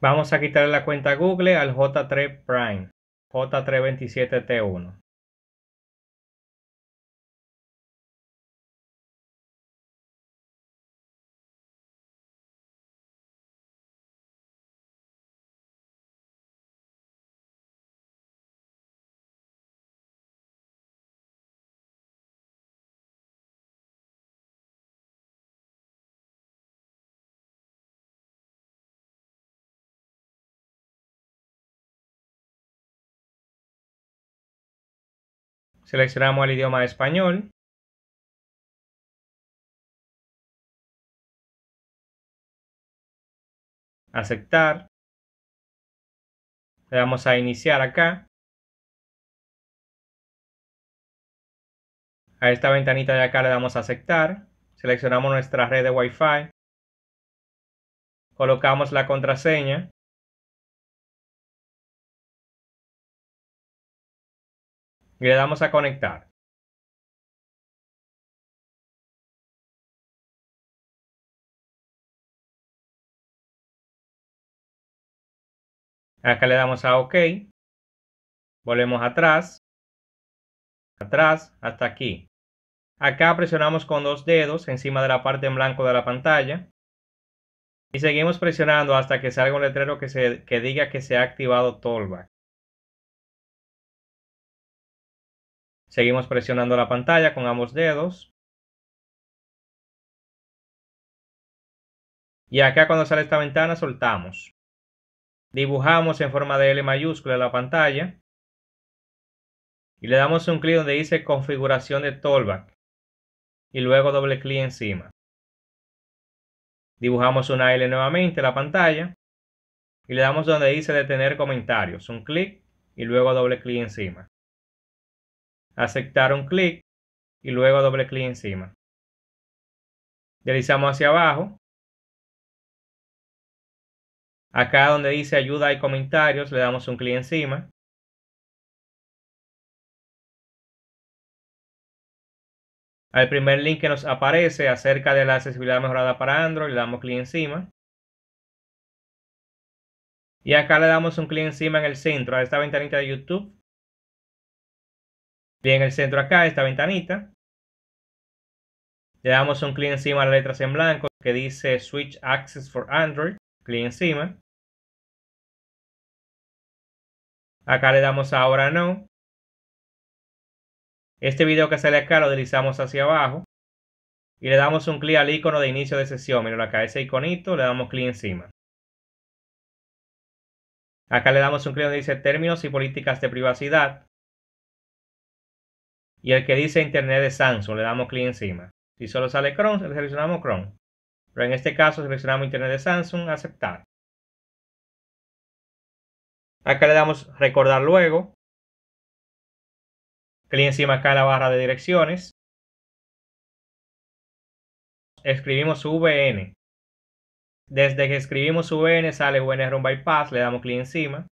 Vamos a quitarle la cuenta Google al J3 Prime, J327T1. Seleccionamos el idioma español. Aceptar. Le damos a iniciar acá. A esta ventanita de acá le damos a aceptar. Seleccionamos nuestra red de Wi-Fi. Colocamos la contraseña. y le damos a conectar. Acá le damos a OK. Volvemos atrás. Atrás hasta aquí. Acá presionamos con dos dedos encima de la parte en blanco de la pantalla. Y seguimos presionando hasta que salga un letrero que, se, que diga que se ha activado Tollback. Seguimos presionando la pantalla con ambos dedos. Y acá cuando sale esta ventana soltamos. Dibujamos en forma de L mayúscula la pantalla. Y le damos un clic donde dice configuración de tollback. Y luego doble clic encima. Dibujamos una L nuevamente la pantalla. Y le damos donde dice detener comentarios. Un clic y luego doble clic encima aceptar un clic y luego doble clic encima. Deslizamos hacia abajo. Acá donde dice ayuda y comentarios le damos un clic encima. Al primer link que nos aparece acerca de la accesibilidad mejorada para Android le damos clic encima. Y acá le damos un clic encima en el centro a esta ventanita de YouTube Bien, en el centro acá, esta ventanita. Le damos un clic encima a las letras en blanco que dice Switch Access for Android. Clic encima. Acá le damos ahora no. Este video que sale acá lo deslizamos hacia abajo. Y le damos un clic al icono de inicio de sesión. Miren acá, ese iconito, le damos clic encima. Acá le damos un clic donde dice términos y políticas de privacidad. Y el que dice Internet de Samsung, le damos clic encima. Si solo sale Chrome, seleccionamos Chrome. Pero en este caso seleccionamos Internet de Samsung, aceptar. Acá le damos recordar luego. Clic encima acá en la barra de direcciones. Escribimos VN. Desde que escribimos VN sale Run Bypass, le damos clic encima.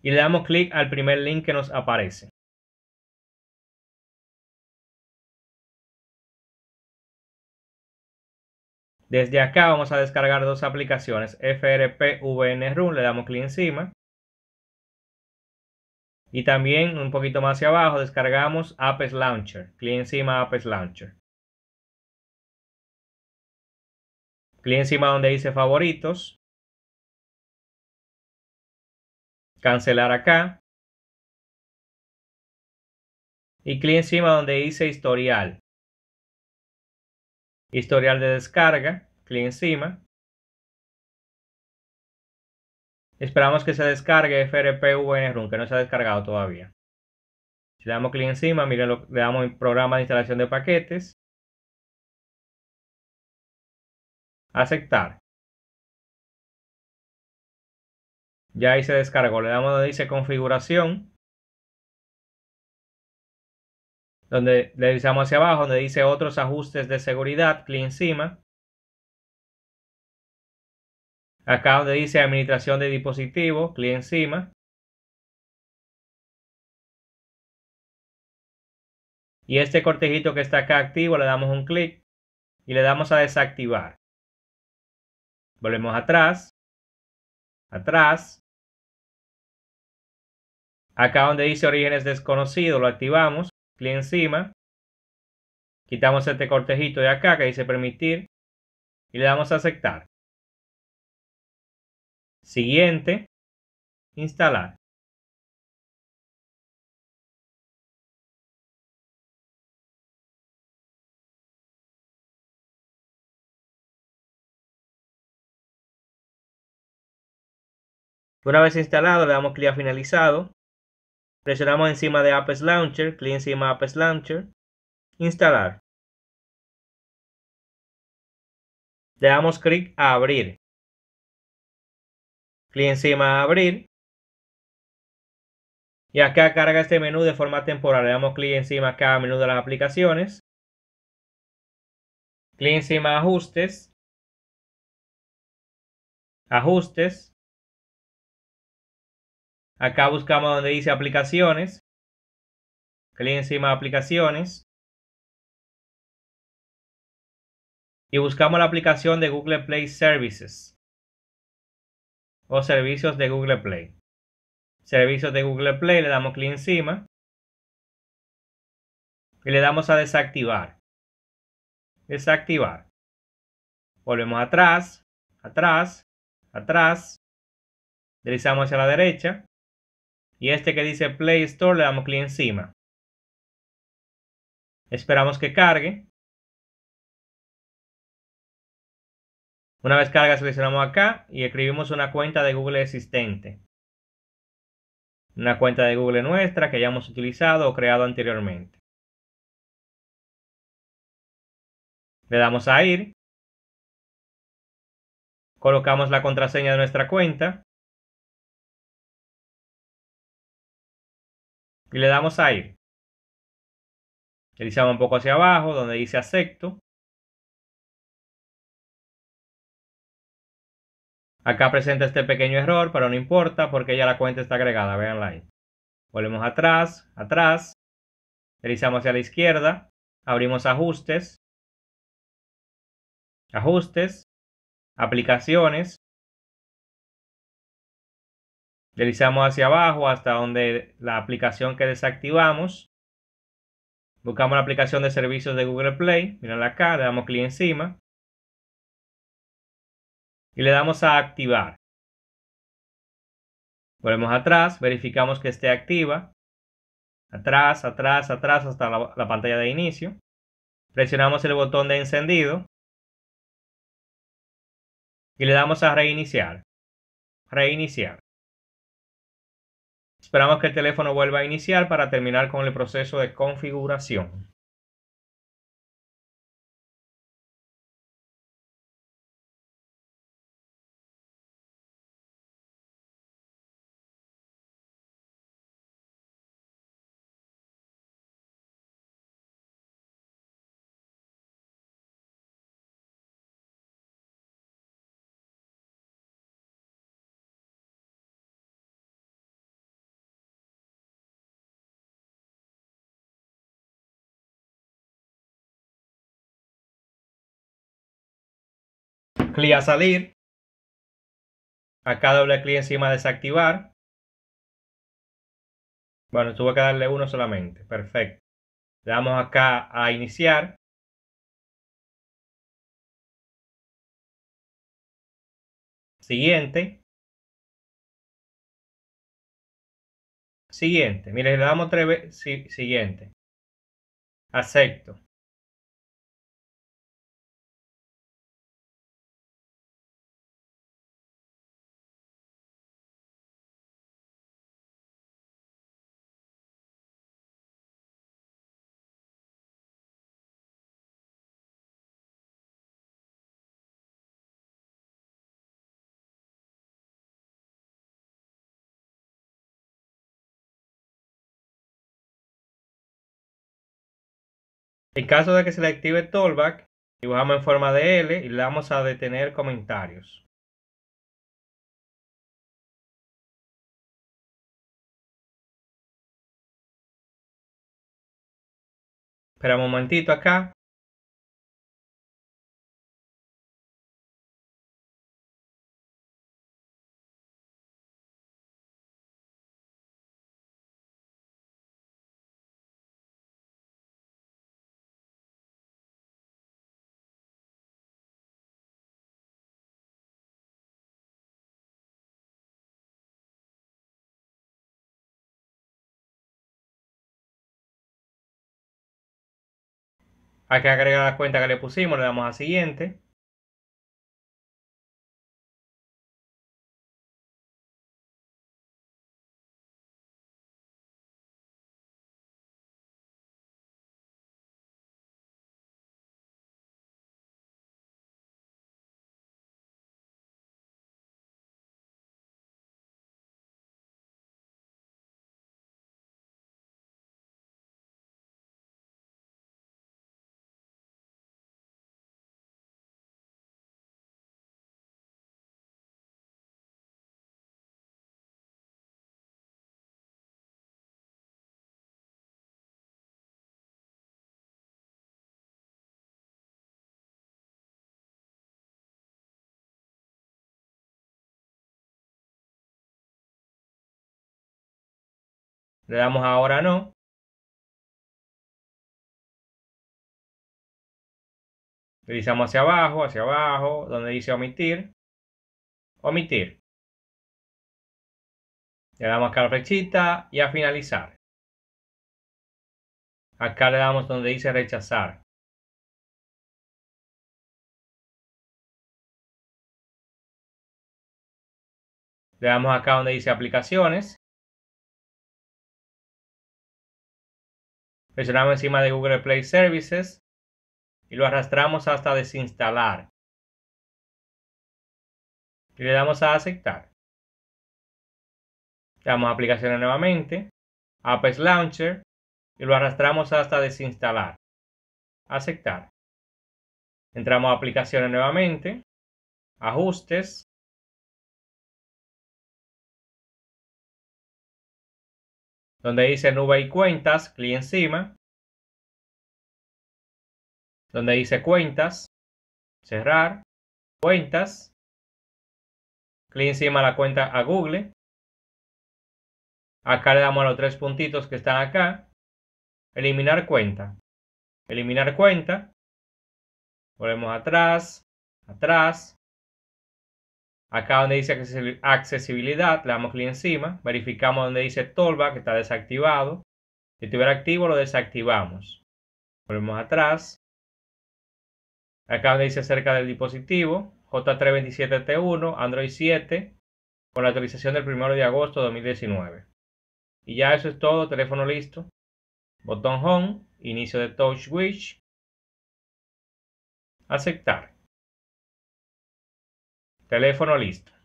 Y le damos clic al primer link que nos aparece. Desde acá vamos a descargar dos aplicaciones, FRP VN le damos clic encima. Y también un poquito más hacia abajo descargamos Apps Launcher, clic encima Apps Launcher. Clic encima donde dice favoritos. Cancelar acá. Y clic encima donde dice historial historial de descarga, clic encima. Esperamos que se descargue FRPVNRUN, que no se ha descargado todavía. Si le damos clic encima, miren le damos programa de instalación de paquetes. Aceptar. Ya ahí se descargó. Le damos donde dice configuración. donde le avisamos hacia abajo, donde dice otros ajustes de seguridad, clic encima. Acá donde dice administración de dispositivo, clic encima. Y este cortejito que está acá activo le damos un clic y le damos a desactivar. Volvemos atrás, atrás. Acá donde dice orígenes desconocidos lo activamos clic encima, quitamos este cortejito de acá que dice permitir y le damos a aceptar. Siguiente, instalar. Una vez instalado le damos clic a finalizado Presionamos encima de apps Launcher, clic encima de Apps Launcher, instalar. Le damos clic a abrir. Clic encima a abrir. Y acá carga este menú de forma temporal. Le damos clic encima acá cada menú de las aplicaciones. Clic encima ajustes. Ajustes. Acá buscamos donde dice aplicaciones. Clic encima de aplicaciones. Y buscamos la aplicación de Google Play Services. O servicios de Google Play. Servicios de Google Play, le damos clic encima. Y le damos a desactivar. Desactivar. Volvemos atrás, atrás, atrás. Deslizamos hacia la derecha. Y este que dice Play Store le damos clic encima. Esperamos que cargue. Una vez carga seleccionamos acá y escribimos una cuenta de Google existente. Una cuenta de Google nuestra que hayamos utilizado o creado anteriormente. Le damos a ir. Colocamos la contraseña de nuestra cuenta. y le damos a ir. un poco hacia abajo donde dice acepto. Acá presenta este pequeño error, pero no importa porque ya la cuenta está agregada, veanla ahí. Volvemos atrás, atrás, deslizamos hacia la izquierda, abrimos ajustes, ajustes, aplicaciones, Deslizamos hacia abajo hasta donde la aplicación que desactivamos. Buscamos la aplicación de servicios de Google Play. Miren acá, le damos clic encima. Y le damos a activar. Volvemos atrás, verificamos que esté activa. Atrás, atrás, atrás hasta la, la pantalla de inicio. Presionamos el botón de encendido. Y le damos a reiniciar. Reiniciar. Esperamos que el teléfono vuelva a iniciar para terminar con el proceso de configuración. clic a salir. Acá doble clic encima desactivar. Bueno, tuve que darle uno solamente. Perfecto. Le damos acá a iniciar. Siguiente. Siguiente. Mire, le damos tres veces. Siguiente. Acepto. En caso de que se le active el dibujamos en forma de L y le damos a detener comentarios. Espera un momentito acá. Hay que agregar la cuenta que le pusimos, le damos a siguiente. Le damos ahora no. Revisamos hacia abajo, hacia abajo, donde dice omitir. Omitir. Le damos acá la flechita y a finalizar. Acá le damos donde dice rechazar. Le damos acá donde dice aplicaciones. presionamos encima de Google Play Services y lo arrastramos hasta desinstalar. Y le damos a aceptar. Le damos a aplicaciones nuevamente, Apps Launcher y lo arrastramos hasta desinstalar. Aceptar. Entramos a aplicaciones nuevamente, ajustes, donde dice nube y cuentas, clic encima, donde dice cuentas, cerrar, cuentas, clic encima la cuenta a Google, acá le damos a los tres puntitos que están acá, eliminar cuenta, eliminar cuenta, volvemos atrás, atrás, Acá donde dice accesibilidad, le damos clic encima, verificamos donde dice Tolva, que está desactivado. Si estuviera activo, lo desactivamos. Volvemos atrás. Acá donde dice acerca del dispositivo, J327T1, Android 7, con la actualización del 1 de agosto de 2019. Y ya eso es todo, teléfono listo. Botón Home, inicio de Touch Aceptar. Teléfono listo.